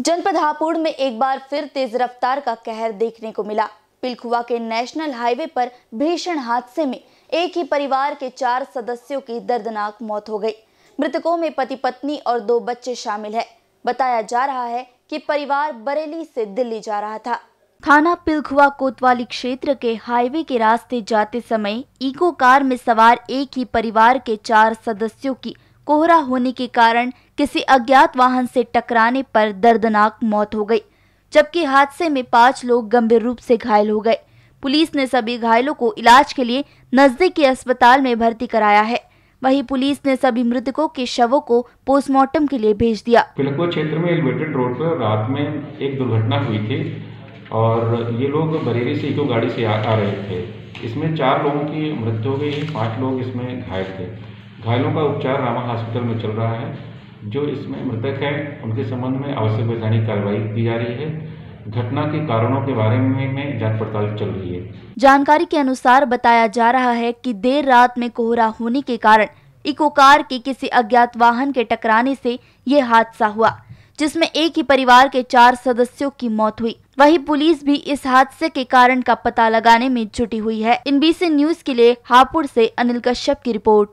जनपद हापुड़ में एक बार फिर तेज रफ्तार का कहर देखने को मिला पिलखुआ के नेशनल हाईवे पर भीषण हादसे में एक ही परिवार के चार सदस्यों की दर्दनाक मौत हो गई मृतकों में पति पत्नी और दो बच्चे शामिल है बताया जा रहा है कि परिवार बरेली से दिल्ली जा रहा था थाना पिलखुआ कोतवाली क्षेत्र के हाईवे के रास्ते जाते समय इको कार में सवार एक ही परिवार के चार सदस्यों की कोहरा होने के कारण किसी अज्ञात वाहन से टकराने पर दर्दनाक मौत हो गई जबकि हादसे में पांच लोग गंभीर रूप से घायल हो गए पुलिस ने सभी घायलों को इलाज के लिए नजदीकी अस्पताल में भर्ती कराया है वही पुलिस ने सभी मृतकों के शवों को पोस्टमार्टम के लिए भेज दिया क्षेत्र में एलिवेटेड रोड पर रात में एक दुर्घटना हुई थी और ये लोग बरेली से इको गाड़ी से आ, आ रहे थे इसमें चार लोगों की मृत्यु हो गई पांच लोग इसमें घायल थे घायलों का उपचार रामा हॉस्पिटल में चल रहा है जो इसमें मृतक हैं उनके संबंध में आवश्यक वैधानिक कार्रवाई की जा रही है घटना के कारणों के बारे में, में जांच पड़ताल चल रही है जानकारी के अनुसार बताया जा रहा है कि देर रात में कोहरा होने के कारण इको कार के किसी अज्ञात वाहन के टकराने से ये हादसा हुआ जिसमें एक ही परिवार के चार सदस्यों की मौत हुई वहीं पुलिस भी इस हादसे के कारण का पता लगाने में जुटी हुई है इन बीसी न्यूज के लिए हापुड़ से अनिल कश्यप की रिपोर्ट